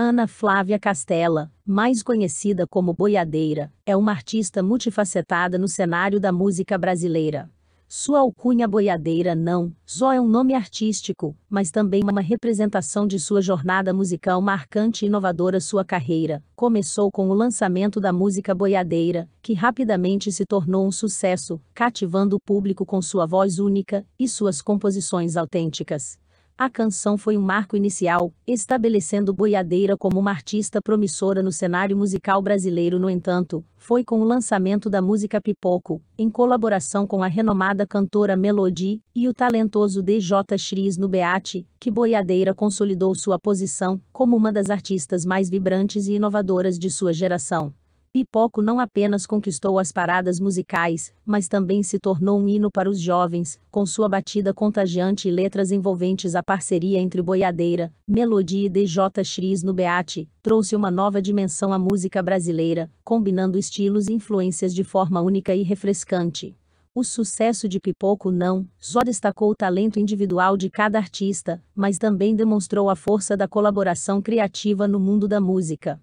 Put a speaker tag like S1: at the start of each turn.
S1: Ana Flávia Castella, mais conhecida como Boiadeira, é uma artista multifacetada no cenário da música brasileira. Sua alcunha boiadeira não só é um nome artístico, mas também uma representação de sua jornada musical marcante e inovadora. Sua carreira começou com o lançamento da música Boiadeira, que rapidamente se tornou um sucesso, cativando o público com sua voz única e suas composições autênticas. A canção foi um marco inicial, estabelecendo Boiadeira como uma artista promissora no cenário musical brasileiro. No entanto, foi com o lançamento da música Pipoco, em colaboração com a renomada cantora Melody e o talentoso DJ Chris Beat, que Boiadeira consolidou sua posição como uma das artistas mais vibrantes e inovadoras de sua geração. Pipoco não apenas conquistou as paradas musicais, mas também se tornou um hino para os jovens, com sua batida contagiante e letras envolventes a parceria entre Boiadeira, Melodia e DJ Chris no Beate, trouxe uma nova dimensão à música brasileira, combinando estilos e influências de forma única e refrescante. O sucesso de Pipoco não só destacou o talento individual de cada artista, mas também demonstrou a força da colaboração criativa no mundo da música.